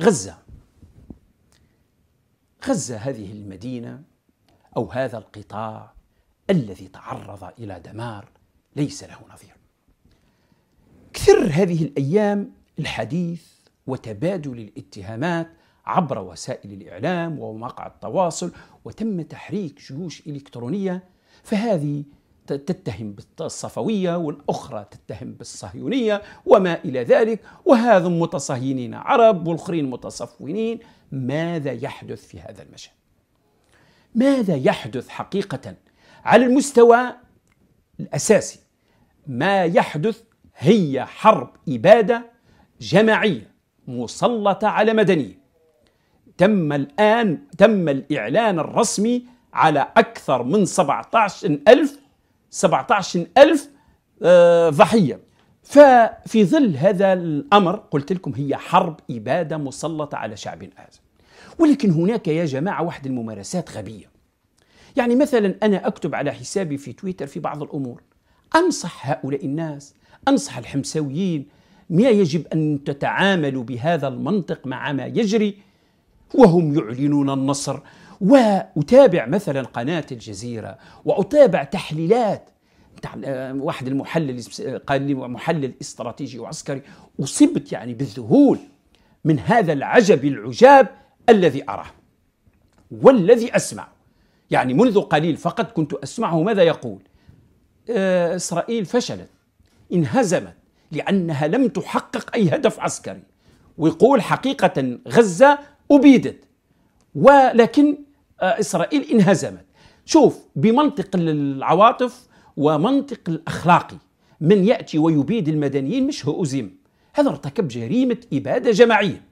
غزة غزة هذه المدينة أو هذا القطاع الذي تعرض إلى دمار ليس له نظير كثر هذه الأيام الحديث وتبادل الاتهامات عبر وسائل الإعلام ومواقع التواصل وتم تحريك جيوش إلكترونية فهذه تتهم بالصفوية والأخرى تتهم بالصهيونية وما إلى ذلك وهذا متصهينين عرب والآخرين متصفونين ماذا يحدث في هذا المشهد؟ ماذا يحدث حقيقة على المستوى الأساسي؟ ما يحدث هي حرب إبادة جماعية مسلطة على مدنيين تم الآن تم الإعلان الرسمي على أكثر من 17 ألف 17000 آه، ضحيه ففي ظل هذا الامر قلت لكم هي حرب اباده مسلطه على شعب آزم ولكن هناك يا جماعه واحد الممارسات غبيه يعني مثلا انا اكتب على حسابي في تويتر في بعض الامور انصح هؤلاء الناس انصح الحمساويين ما يجب ان تتعاملوا بهذا المنطق مع ما يجري وهم يعلنون النصر وأتابع مثلا قناة الجزيرة وأتابع تحليلات آه، واحد المحلل قال لي محلل استراتيجي وعسكري أصبت يعني بالذهول من هذا العجب العجاب الذي أراه والذي أسمع يعني منذ قليل فقط كنت أسمعه ماذا يقول آه، إسرائيل فشلت انهزمت لأنها لم تحقق أي هدف عسكري ويقول حقيقة غزة أبيدت ولكن آه، اسرائيل انهزمت شوف بمنطق العواطف ومنطق الاخلاقي من ياتي ويبيد المدنيين مش هو أزم هذا ارتكب جريمه اباده جماعيه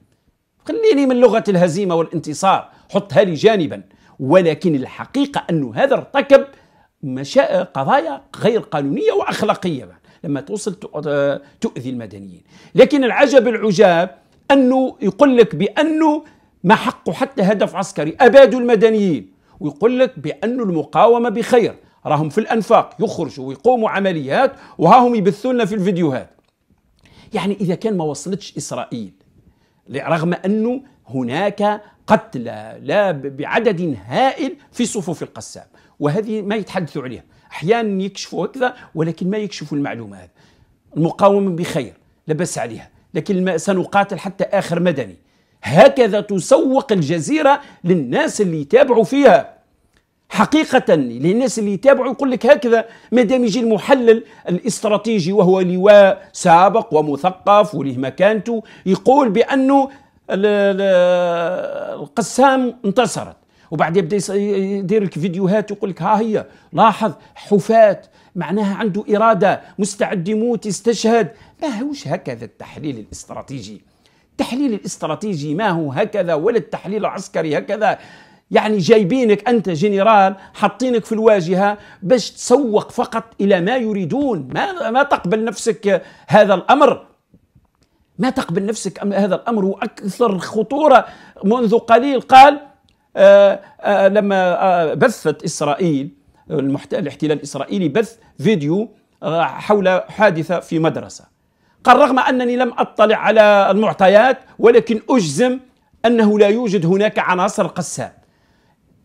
خليني من لغه الهزيمه والانتصار حطها لي جانبا ولكن الحقيقه انه هذا ارتكب مشاء قضايا غير قانونيه واخلاقيه لما توصل آه، تؤذي المدنيين لكن العجب العجاب انه يقول لك بانه ما حقه حتى هدف عسكري أبادوا المدنيين ويقول لك بأن المقاومة بخير راهم في الأنفاق يخرجوا ويقوموا عمليات وهاهم يبثوا لنا في الفيديوهات يعني إذا كان ما وصلتش إسرائيل رغم أنه هناك قتلى لا بعدد هائل في صفوف القسام وهذه ما يتحدثوا عليها أحيانا يكشفوا هكذا ولكن ما يكشفوا المعلومة هذه المقاومة بخير لبس عليها لكن سنقاتل حتى آخر مدني هكذا تسوق الجزيرة للناس اللي يتابعوا فيها حقيقة للناس اللي يتابعوا يقول لك هكذا ما دام يجي المحلل الاستراتيجي وهو لواء سابق ومثقف وله مكانته يقول بأنه القسام انتصرت وبعد يبدا يدير لك فيديوهات يقول لك ها هي لاحظ حفاة معناها عنده اراده مستعد يموت يستشهد ما هوش هكذا التحليل الاستراتيجي التحليل الاستراتيجي ما هو هكذا ولا التحليل العسكري هكذا يعني جايبينك انت جنرال حاطينك في الواجهه باش تسوق فقط الى ما يريدون ما ما تقبل نفسك هذا الامر ما تقبل نفسك هذا الامر واكثر خطوره منذ قليل قال آآ آه، آآ آه، لما آه، بثت اسرائيل الاحتلال الاسرائيلي بث فيديو حول حادثه في مدرسه قال رغم أنني لم أطلع على المعطيات ولكن أجزم أنه لا يوجد هناك عناصر قسام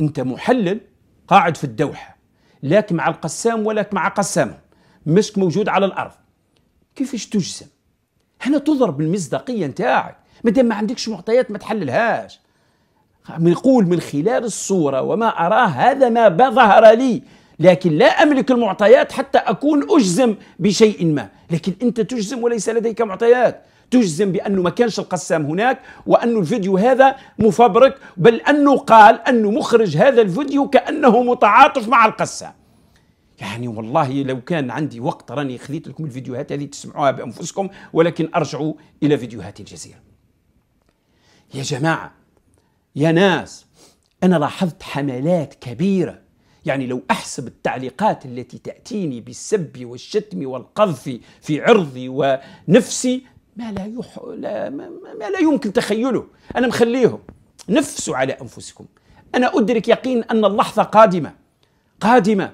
أنت محلل قاعد في الدوحة لاك مع القسام ولك مع قسام مشك موجود على الأرض كيفاش تجزم هنا تضرب المصداقية نتاعك ما دام ما عندكش معطيات ما تحللهاش نقول من خلال الصورة وما أراه هذا ما ظهر لي لكن لا أملك المعطيات حتى أكون أجزم بشيء ما لكن أنت تجزم وليس لديك معطيات تجزم بأنه ما كانش القسام هناك وأنه الفيديو هذا مفبرك بل أنه قال أنه مخرج هذا الفيديو كأنه متعاطف مع القسام يعني والله لو كان عندي وقت راني خذيت لكم الفيديوهات هذه تسمعوها بأنفسكم ولكن أرجعوا إلى فيديوهات الجزيرة يا جماعة يا ناس أنا لاحظت حملات كبيرة يعني لو أحسب التعليقات التي تأتيني بالسب والشتم والقذف في عرضي ونفسي ما لا, يح... لا... ما لا يمكن تخيله أنا مخليهم نفسوا على أنفسكم أنا أدرك يقين أن اللحظة قادمة قادمة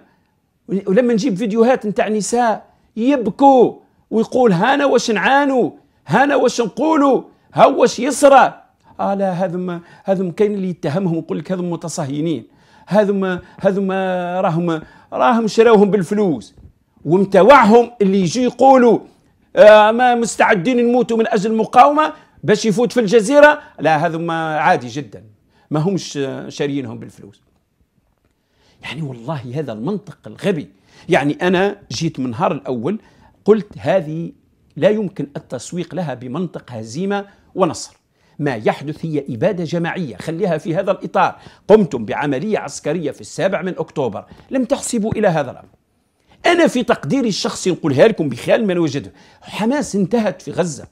ولما نجيب فيديوهات نتاع نساء يبكوا ويقول هانا واش نعانوا هانا واش نقولوا ها واش يصرى آه لا هذم هذم كاين اللي يتهمهم ويقول لك هذم متصهينين هذوما هذوما راهم راهم شراوهم بالفلوس ومتوعهم اللي يجي يقولوا آه ما مستعدين نموتوا من اجل المقاومه باش يفوت في الجزيره لا هذوما عادي جدا ما همش شاريينهم بالفلوس يعني والله هذا المنطق الغبي يعني انا جيت من النهار الاول قلت هذه لا يمكن التسويق لها بمنطق هزيمه ونصر ما يحدث هي إبادة جماعية خليها في هذا الإطار قمتم بعملية عسكرية في السابع من أكتوبر لم تحسبوا إلى هذا الأمر أنا في تقديري الشخصي نقولها لكم بخال ما وجده حماس انتهت في غزة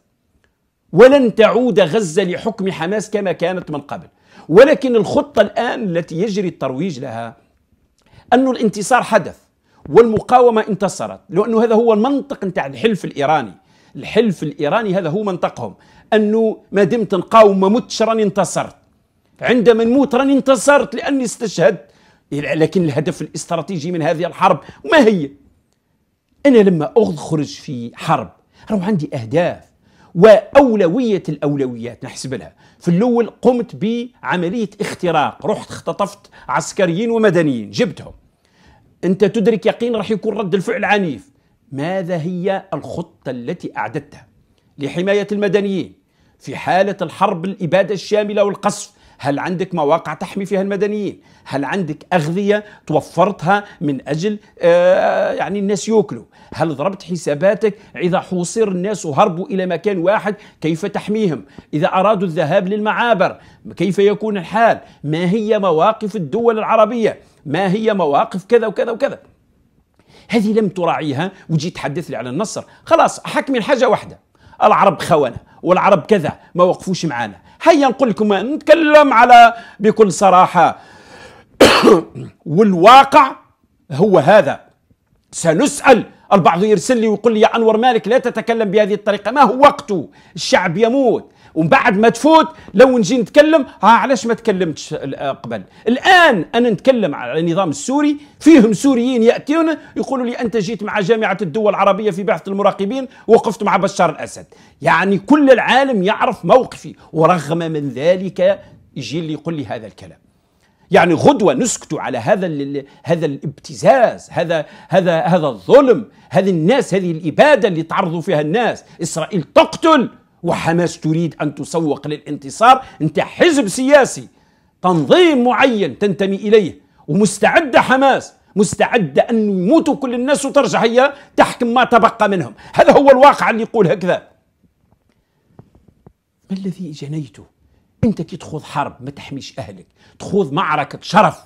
ولن تعود غزة لحكم حماس كما كانت من قبل ولكن الخطة الآن التي يجري الترويج لها أن الانتصار حدث والمقاومة انتصرت لأنه هذا هو المنطق نتاع الحلف الإيراني الحلف الايراني هذا هو منطقهم انه ما دمت نقاوم ما متش راني انتصرت عندما نموت راني انتصرت لاني استشهدت لكن الهدف الاستراتيجي من هذه الحرب ما هي انا لما اخرج في حرب راهو عندي اهداف واولويه الاولويات نحسب لها في الاول قمت بعمليه اختراق رحت اختطفت عسكريين ومدنيين جبتهم انت تدرك يقين راح يكون رد الفعل عنيف ماذا هي الخطة التي أعددتها لحماية المدنيين في حالة الحرب الإبادة الشاملة والقصف هل عندك مواقع تحمي فيها المدنيين هل عندك أغذية توفرتها من أجل آه، يعني الناس يأكلوا هل ضربت حساباتك إذا حوصر الناس وهربوا إلى مكان واحد كيف تحميهم إذا أرادوا الذهاب للمعابر كيف يكون الحال ما هي مواقف الدول العربية ما هي مواقف كذا وكذا وكذا هذه لم تراعيها وتجي تحدث لي على النصر خلاص حكمي الحاجة واحدة العرب خونة والعرب كذا ما وقفوش معانا هيا نقول لكم نتكلم على بكل صراحة والواقع هو هذا سنسأل البعض يرسل لي ويقول لي يا أنور مالك لا تتكلم بهذه الطريقة ما هو وقته الشعب يموت ومن بعد ما تفوت لو نجي نتكلم ها علاش ما تكلمتش آه، قبل الان انا نتكلم على النظام السوري فيهم سوريين ياتون يقولوا لي انت جيت مع جامعه الدول العربيه في بعثه المراقبين وقفت مع بشار الاسد يعني كل العالم يعرف موقفي ورغم من ذلك يجي اللي يقول لي هذا الكلام يعني غدوه نسكت على هذا هذا الابتزاز هذا هذا هذا الظلم هذه الناس هذه الاباده اللي تعرضوا فيها الناس اسرائيل تقتل وحماس تريد أن تسوق للانتصار أنت حزب سياسي تنظيم معين تنتمي إليه ومستعدة حماس مستعدة أن يموتوا كل الناس وترجع هي تحكم ما تبقى منهم هذا هو الواقع اللي يقول هكذا ما الذي جنيته أنت كي تخوض حرب ما تحميش أهلك تخوض معركة شرف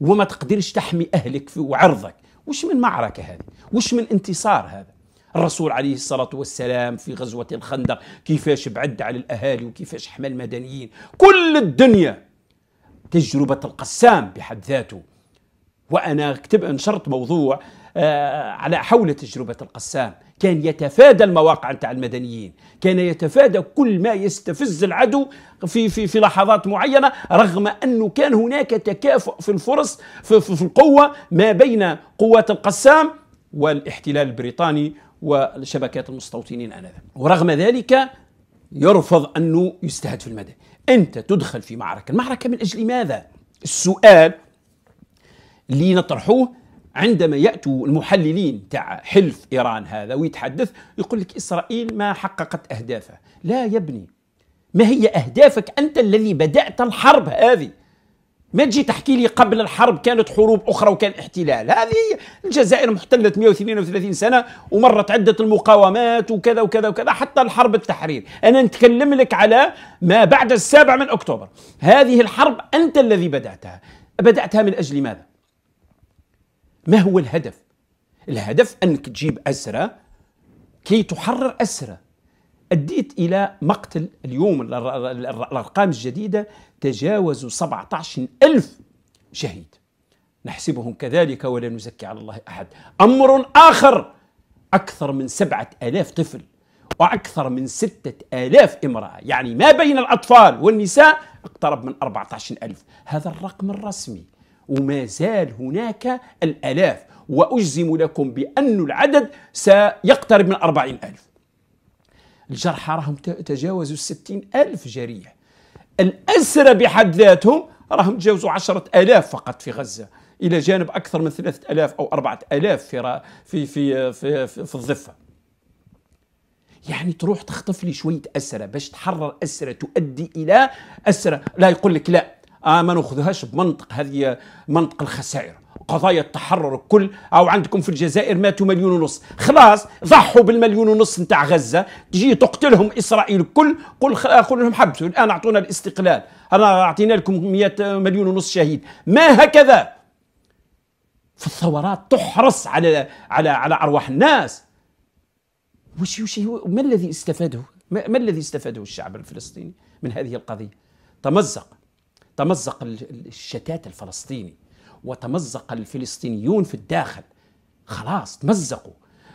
وما تقدرش تحمي أهلك وعرضك وش من معركة هذه وش من انتصار هذا الرسول عليه الصلاة والسلام في غزوة الخندق كيفاش بعد على الأهالي وكيفاش حمى المدنيين كل الدنيا تجربة القسام بحد ذاته وأنا كتب نشرت موضوع آه، على حول تجربة القسام كان يتفادى المواقع نتاع المدنيين كان يتفادى كل ما يستفز العدو في في في لحظات معينه رغم انه كان هناك تكافؤ في الفرص في, في, في القوه ما بين قوات القسام والاحتلال البريطاني وشبكات المستوطنين آنذاك ورغم ذلك يرفض أنه يستهد في المدى أنت تدخل في معركة المعركة من أجل ماذا؟ السؤال اللي نطرحوه عندما يأتوا المحللين تاع حلف إيران هذا ويتحدث يقول لك إسرائيل ما حققت أهدافها لا يا ابني ما هي أهدافك أنت الذي بدأت الحرب هذه ما تجي تحكي لي قبل الحرب كانت حروب اخرى وكان احتلال هذه الجزائر محتله 132 سنه ومرت عده المقاومات وكذا وكذا وكذا حتى الحرب التحرير انا نتكلم لك على ما بعد السابع من اكتوبر هذه الحرب انت الذي بداتها بداتها من اجل ماذا ما هو الهدف الهدف انك تجيب اسرى كي تحرر اسرى أديت إلى مقتل اليوم الأرقام الجديدة تجاوزوا 17 ألف شهيد نحسبهم كذلك ولا نزكي على الله أحد أمر آخر أكثر من سبعة آلاف طفل وأكثر من ستة آلاف امرأة يعني ما بين الأطفال والنساء اقترب من 14 ألف هذا الرقم الرسمي وما زال هناك الآلاف وأجزم لكم بأن العدد سيقترب من أربعين ألف الجرحى راهم تجاوزوا الستين ألف جريح الأسرى بحد ذاتهم راهم تجاوزوا 10000 فقط في غزة إلى جانب أكثر من 3000 أو 4000 في في في في, في, في الضفة يعني تروح تخطف لي شوية أسرة باش تحرر أسرة تؤدي إلى أسرة لا يقول لك لا آه ما ناخذهاش بمنطق هذه منطق الخسائر قضايا التحرر الكل او عندكم في الجزائر ماتوا مليون ونص خلاص ضحوا بالمليون ونص نتاع غزه تجي تقتلهم اسرائيل الكل قل قل لهم حبسوا الان اعطونا الاستقلال انا اعطينا لكم 100 مليون ونص شهيد ما هكذا في الثورات تحرص على على على ارواح الناس وش وش ما الذي استفاده ما الذي استفاده الشعب الفلسطيني من هذه القضيه تمزق تمزق الشتات الفلسطيني وتمزق الفلسطينيون في الداخل خلاص تمزقوا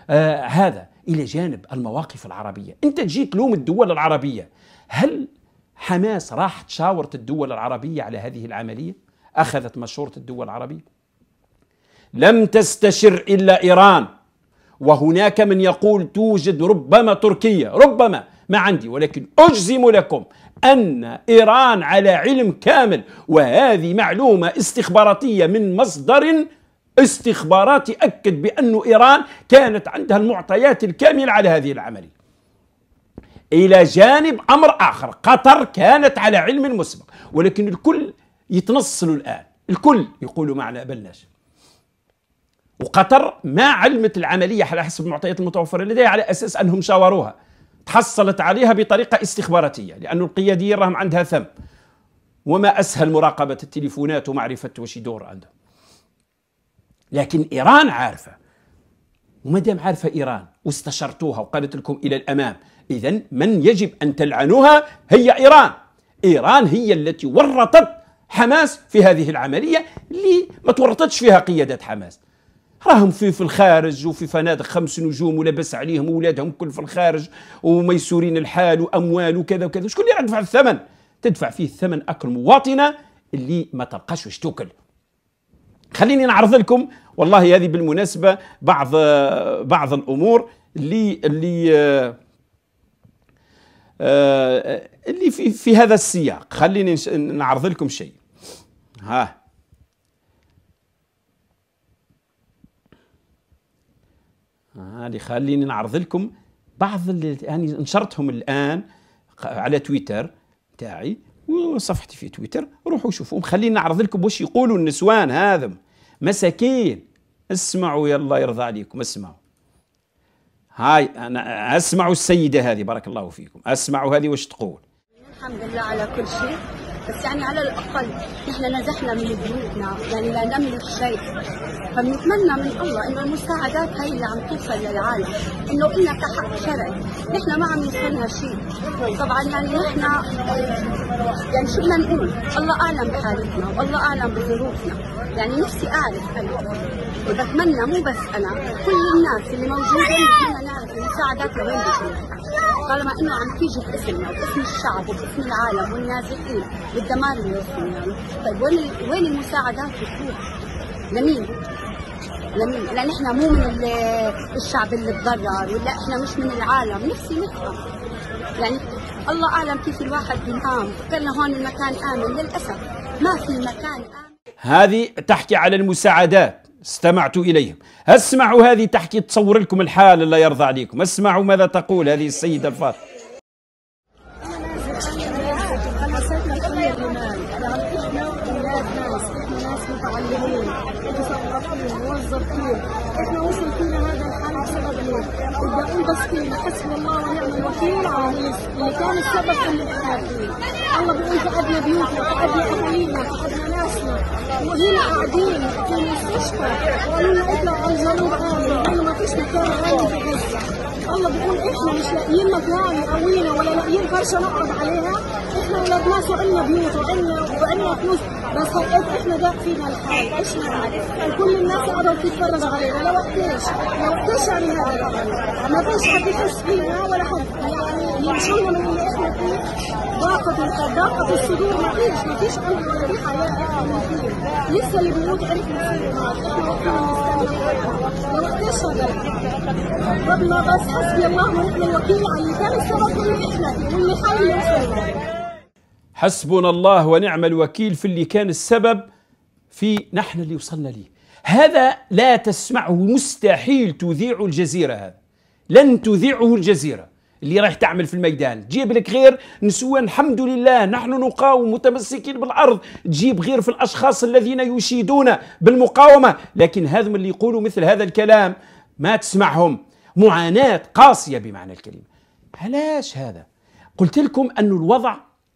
آه هذا إلى جانب المواقف العربية أنت تجي تلوم الدول العربية هل حماس راحت شاورت الدول العربية على هذه العملية أخذت مشورة الدول العربية لم تستشر إلا إيران وهناك من يقول توجد ربما تركيا ربما ما عندي ولكن أجزم لكم أن إيران على علم كامل وهذه معلومة استخباراتية من مصدر استخباراتي أكد بأن إيران كانت عندها المعطيات الكاملة على هذه العملية إلى جانب أمر آخر قطر كانت على علم مسبق ولكن الكل يتنصلوا الآن الكل يقولوا معنا بلاش وقطر ما علمت العملية على حسب المعطيات المتوفرة لديها على أساس أنهم شاوروها تحصلت عليها بطريقة استخباراتية لأن القياديين راهم عندها ثم وما أسهل مراقبة التليفونات ومعرفة وش يدور عندهم لكن إيران عارفة وما دام عارفة إيران واستشرتوها وقالت لكم إلى الأمام إذا من يجب أن تلعنوها هي إيران إيران هي التي ورطت حماس في هذه العملية اللي ما تورطتش فيها قيادات حماس راهم في في الخارج وفي فنادق خمس نجوم ولبس عليهم وولادهم كل في الخارج وميسورين الحال واموال وكذا وكذا شكون اللي راه يدفع الثمن تدفع فيه الثمن اكل مواطنه اللي ما تلقاش واش تاكل خليني نعرض لكم والله هذه بالمناسبه بعض بعض الامور اللي اللي آه، آه، اللي في في هذا السياق خليني نعرض لكم شيء ها آه، هذه خليني نعرض لكم بعض اللي يعني نشرتهم الان على تويتر تاعي وصفحتي في تويتر روحوا شوفوهم خليني نعرض لكم واش يقولوا النسوان هذم مساكين اسمعوا يا الله يرضى عليكم اسمعوا هاي انا اسمعوا السيده هذه بارك الله فيكم اسمعوا هذه واش تقول الحمد لله على كل شيء بس يعني على الاقل نحن نزحنا من بيوتنا يعني لا نملك شيء فبنتمنى من الله انه المساعدات هي اللي عم توصل للعالم انه إلنا كحق شرعي نحن ما عم نستنى شيء طبعا يعني نحن يعني شو بدنا نقول الله اعلم بحالتنا والله اعلم بظروفنا يعني نفسي اعرف انا وبتمنى مو بس انا كل الناس اللي موجودين بدنا نعرف المساعدات لوين بتروح طالما انه عم تيجي باسمنا وباسم الشعب وباسم العالم والنازحين بالدمار اللي وصلنا يعني طيب وين وين المساعدات بتروح؟ لمين؟ لمين؟ لان احنا مو من الشعب اللي تضرر ولا احنا مش من العالم نفسي نفهم يعني الله اعلم كيف الواحد بينام فكرنا هون المكان امن للاسف ما في مكان امن هذه تحكي على المساعدات استمعت إليهم اسمعوا هذه تحكي تصور لكم الحال لا يرضى عليكم اسمعوا ماذا تقول هذه السيدة الفاطمة قاعدين في المستشفى وقالوا لنا اطلع على الجنوب قالوا ما فيش مكان عامل في غزه الله بيقول احنا مش لاقيين مكان يقوينا ولا لاقيين فرشه نقعد عليها احنا ولاد ناس وعنا بيوت وعنا وعنا فلوس بس لقيت احنا ضاع فينا الحال احنا وكل الناس قعدوا تتفرج علينا لو وقتاش ما وقتش يعني هذا ما فيش حد يحس فينا ولا حد يعني نشوف من اللي احنا فيه ضاقت ضاقت الصدور ما فيش ما فيش قلب ولا في حياة لسه اللي بيموت عرف نصيبه احنا وقتنا ما وقتش هذا ربنا بس حسبي الله ونعم الوكيل اللي كان السبب اللي احنا واللي حي يوصلنا حسبنا الله ونعم الوكيل في اللي كان السبب في نحن اللي وصلنا ليه هذا لا تسمعه مستحيل تذيع الجزيرة هذا لن تذيعه الجزيرة اللي رايح تعمل في الميدان تجيب لك غير نسوان الحمد لله نحن نقاوم متمسكين بالأرض تجيب غير في الأشخاص الذين يشيدون بالمقاومة لكن هذم اللي يقولوا مثل هذا الكلام ما تسمعهم معاناة قاسية بمعنى الكلمة علاش هذا قلت لكم أن الوضع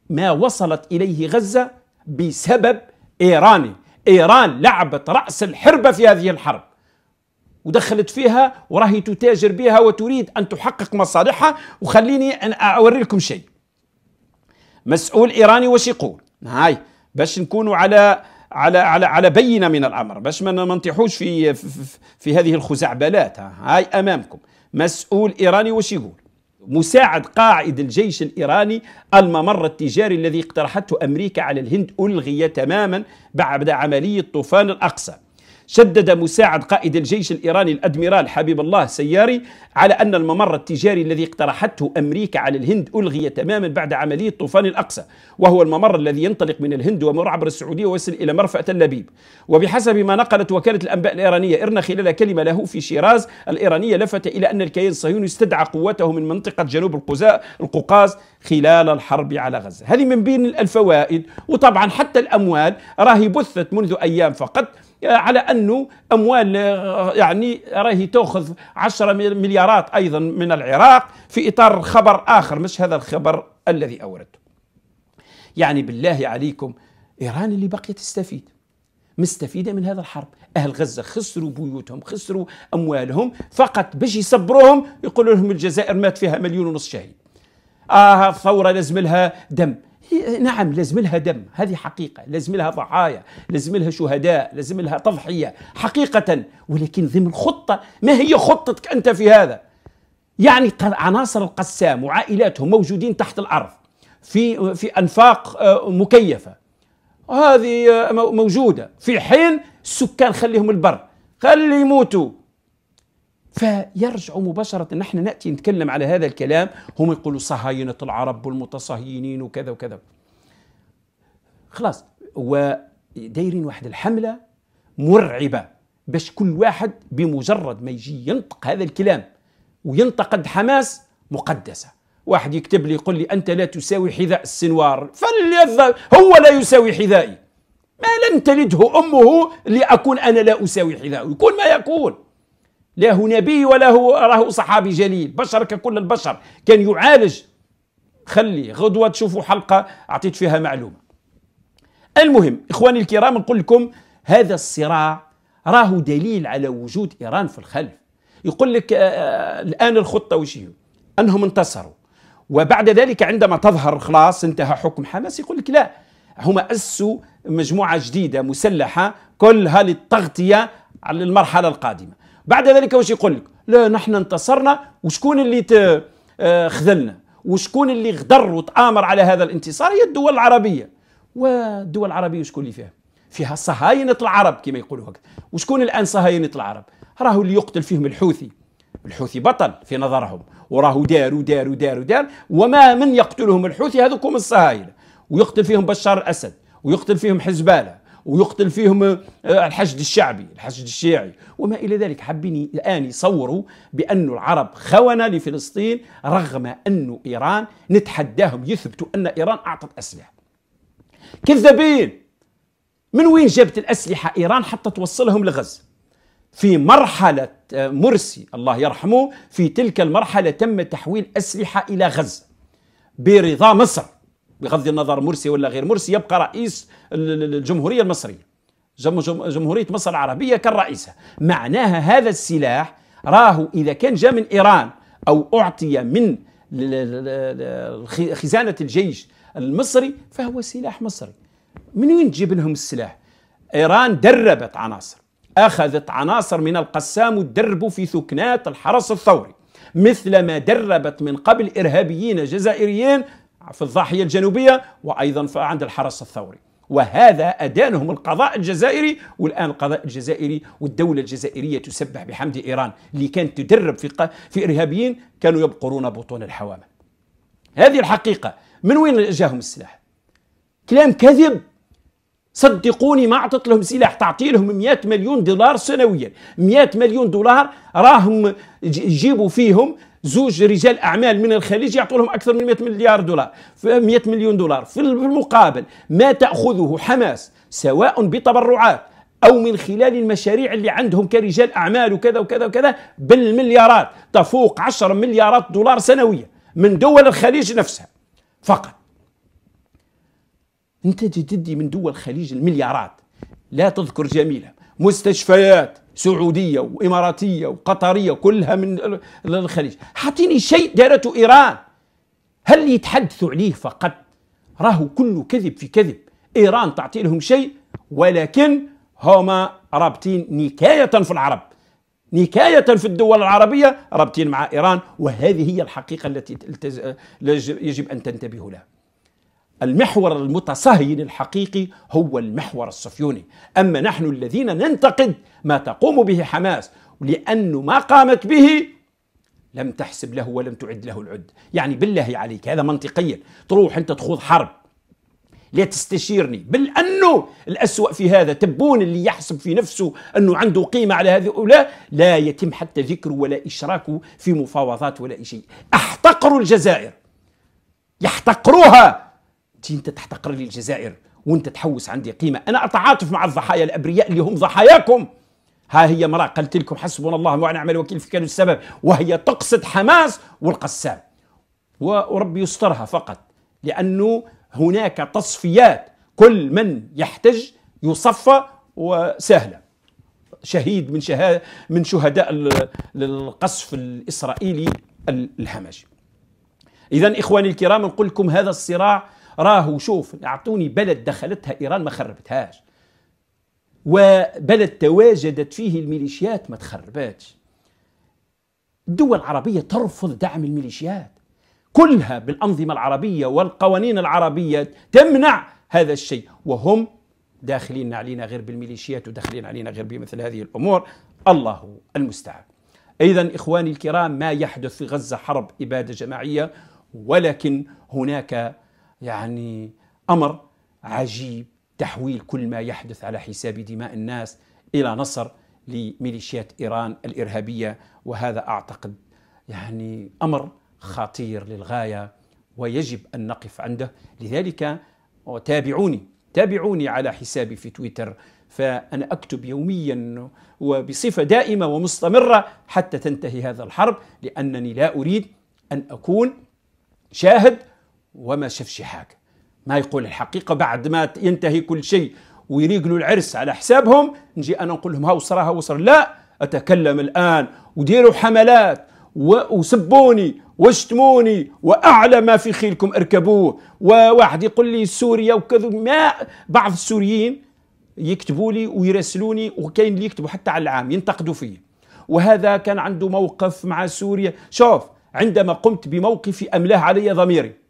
ما وصلت إليه غزة بسبب إيراني إيران لعبت رأس الحربة في هذه الحرب ودخلت فيها وراهي تتاجر بها وتريد أن تحقق مصالحها وخليني أن أوري لكم شيء مسؤول إيراني واش يقول هاي باش نكونوا على على على على بينه من الامر باش ما نطيحوش في, في في هذه الخزعبلات هاي امامكم مسؤول ايراني واش يقول مساعد قائد الجيش الإيراني الممر التجاري الذي اقترحته أمريكا على الهند ألغي تماما بعد عملية طوفان الأقصى شدد مساعد قائد الجيش الإيراني الأدميرال حبيب الله سياري على أن الممر التجاري الذي اقترحته أمريكا على الهند ألغي تماما بعد عملية طوفان الأقصى وهو الممر الذي ينطلق من الهند ومر عبر السعودية ويصل إلى مرفأ تل أبيب وبحسب ما نقلت وكالة الأنباء الإيرانية إرنا خلال كلمة له في شيراز الإيرانية لفت إلى أن الكيان الصهيوني استدعى قوته من منطقة جنوب القزاء القوقاز خلال الحرب على غزة هذه من بين الفوائد وطبعا حتى الأموال راهي بثت منذ أيام فقط على انه اموال آه، يعني راهي تاخذ 10 مليارات ايضا من العراق في اطار خبر اخر مش هذا الخبر الذي اوردته. يعني بالله عليكم ايران اللي بقيت تستفيد مستفيده من هذا الحرب اهل غزه خسروا بيوتهم خسروا اموالهم فقط باش يصبروهم يقولوا لهم الجزائر مات فيها مليون ونص شهيد اه الثوره لازم لها دم هي نعم لازم لها دم هذه حقيقة لازم لها ضحايا لازم لها شهداء لازم لها تضحية حقيقة ولكن ضمن خطة ما هي خطتك أنت في هذا يعني عناصر القسام وعائلاتهم موجودين تحت الأرض في في أنفاق آه، مكيفة هذه آه، موجودة في حين السكان خليهم البر خلي يموتوا فيرجع مباشرة نحن نأتي نتكلم على هذا الكلام هم يقولوا صهاينة العرب والمتصهينين وكذا وكذا خلاص ودايرين واحد الحملة مرعبة باش كل واحد بمجرد ما يجي ينطق هذا الكلام وينتقد حماس مقدسة واحد يكتب لي يقول لي أنت لا تساوي حذاء السنوار فليذهب هو لا يساوي حذائي ما لن تلده أمه لأكون أنا لا أساوي حذاء يكون ما يكون لا هو نبي ولا هو راه صحابي جليل بشر ككل البشر كان يعالج خلي غدوة تشوفوا حلقة أعطيت فيها معلومة المهم إخواني الكرام نقول لكم هذا الصراع راهو دليل على وجود إيران في الخلف يقول لك آه،, آه الآن الخطة وش هي أنهم انتصروا وبعد ذلك عندما تظهر خلاص انتهى حكم حماس يقول لك لا هما أسوا مجموعة جديدة مسلحة كلها للتغطية على المرحلة القادمة بعد ذلك واش يقول لك لا نحن انتصرنا وشكون اللي آه، خذلنا وشكون اللي غدر وتآمر على هذا الانتصار هي الدول العربية والدول العربية شكون اللي فيها فيها صهاينة العرب كما يقولوا هكذا وشكون الآن صهاينة العرب راهو اللي يقتل فيهم الحوثي الحوثي بطل في نظرهم وراهو دار ودار ودار ودار وما من يقتلهم الحوثي هذوكم الصهاينة ويقتل فيهم بشار الأسد ويقتل فيهم حزبالة ويقتل فيهم آه، الحشد الشعبي الحشد الشيعي وما إلى ذلك حابين الآن يصوروا بأن العرب خونة لفلسطين رغم أن إيران نتحداهم يثبتوا أن إيران أعطت أسلحة كذابين من وين جابت الأسلحة إيران حتى توصلهم لغزة في مرحلة آه، مرسي الله يرحمه في تلك المرحلة تم تحويل أسلحة إلى غزة برضا مصر بغض النظر مرسي ولا غير مرسي يبقى رئيس الجمهورية المصرية جمهورية مصر العربية كان رئيسها معناها هذا السلاح راه إذا كان جاء من إيران أو أعطي من خزانة الجيش المصري فهو سلاح مصري من وين تجيب لهم السلاح إيران دربت عناصر أخذت عناصر من القسام وتدربوا في ثكنات الحرس الثوري مثل ما دربت من قبل إرهابيين جزائريين في الضاحية الجنوبية وأيضا عند الحرس الثوري وهذا أدانهم القضاء الجزائري والآن القضاء الجزائري والدولة الجزائرية تسبح بحمد إيران اللي كانت تدرب في, في إرهابيين كانوا يبقرون بطون الحوامل هذه الحقيقة من وين جاهم السلاح كلام كذب صدقوني ما اعطت لهم سلاح تعطي لهم 100 مليون دولار سنويا 100 مليون دولار راهم يجيبوا فيهم زوج رجال اعمال من الخليج يعطوا لهم اكثر من 100 مليار دولار 100 مليون دولار في المقابل ما تاخذه حماس سواء بتبرعات او من خلال المشاريع اللي عندهم كرجال اعمال وكذا وكذا وكذا بالمليارات تفوق 10 مليارات دولار سنويا من دول الخليج نفسها فقط انت تدي من دول الخليج المليارات لا تذكر جميلها مستشفيات سعوديه واماراتيه وقطريه كلها من الخليج حاطيني شيء دارته ايران هل يتحدثوا عليه فقط راهو كله كذب في كذب ايران تعطي لهم شيء ولكن هما رابطين نكايه في العرب نكاية في الدول العربية رابطين مع إيران وهذه هي الحقيقة التي يجب أن تنتبهوا لها المحور المتصهين الحقيقي هو المحور الصهيوني أما نحن الذين ننتقد ما تقوم به حماس لأنه ما قامت به لم تحسب له ولم تعد له العد يعني بالله عليك هذا منطقيا تروح أنت تخوض حرب لا تستشيرني بل أنه الأسوأ في هذا تبون اللي يحسب في نفسه أنه عنده قيمة على أولا لا يتم حتى ذكره ولا إشراكه في مفاوضات ولا شيء احتقروا الجزائر يحتقروها انت تحتقر لي الجزائر وانت تحوس عندي قيمه انا اتعاطف مع الضحايا الابرياء اللي هم ضحاياكم ها هي مرأة قلت لكم حسبنا الله ونعم الوكيل في كان السبب وهي تقصد حماس والقسام وربي يسترها فقط لأنه هناك تصفيات كل من يحتج يصفى وسهلة شهيد من شهاد من شهداء القصف الإسرائيلي الهمجي إذا إخواني الكرام نقول لكم هذا الصراع راهو شوف اعطوني بلد دخلتها ايران ما خربتهاش وبلد تواجدت فيه الميليشيات ما تخربتش الدول العربيه ترفض دعم الميليشيات كلها بالانظمه العربيه والقوانين العربيه تمنع هذا الشيء وهم داخلين علينا غير بالميليشيات وداخلين علينا غير بمثل هذه الامور الله المستعان ايضا اخواني الكرام ما يحدث في غزه حرب اباده جماعيه ولكن هناك يعني امر عجيب تحويل كل ما يحدث على حساب دماء الناس الى نصر لميليشيات ايران الارهابيه وهذا اعتقد يعني امر خطير للغايه ويجب ان نقف عنده لذلك تابعوني تابعوني على حسابي في تويتر فأنا أكتب يوميا وبصفة دائمة ومستمرة حتى تنتهي هذا الحرب لأنني لا أريد أن أكون شاهد وما شافش حاجه ما يقول الحقيقه بعد ما ينتهي كل شيء ويريقلوا العرس على حسابهم نجي انا نقول لهم ها وصرا ها وصرا لا اتكلم الان وديروا حملات وسبوني واشتموني واعلى ما في خيلكم اركبوه وواحد يقول لي سوريا وكذا ما بعض السوريين يكتبوا لي ويرسلوني وكاين اللي يكتبوا حتى على العام ينتقدوا فيه وهذا كان عنده موقف مع سوريا شوف عندما قمت بموقفي املاه علي ضميري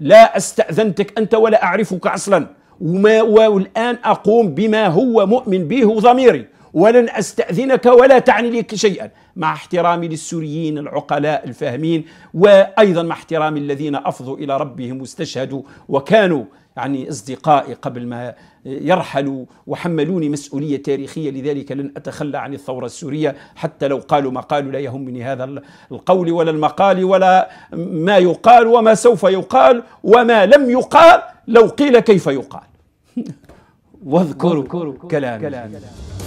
لا استأذنتك أنت ولا أعرفك أصلا وما والآن أقوم بما هو مؤمن به ضميري ولن استاذنك ولا تعني لي شيئا مع احترامي للسوريين العقلاء الفاهمين وايضا مع احترامي الذين افضوا الى ربهم واستشهدوا وكانوا يعني أصدقائي قبل ما يرحلوا وحملوني مسؤولية تاريخية لذلك لن أتخلى عن الثورة السورية حتى لو قالوا ما قالوا لا يهمني هذا القول ولا المقال ولا ما يقال وما سوف يقال وما لم يقال لو قيل كيف يقال واذكروا كلامي, كلامي.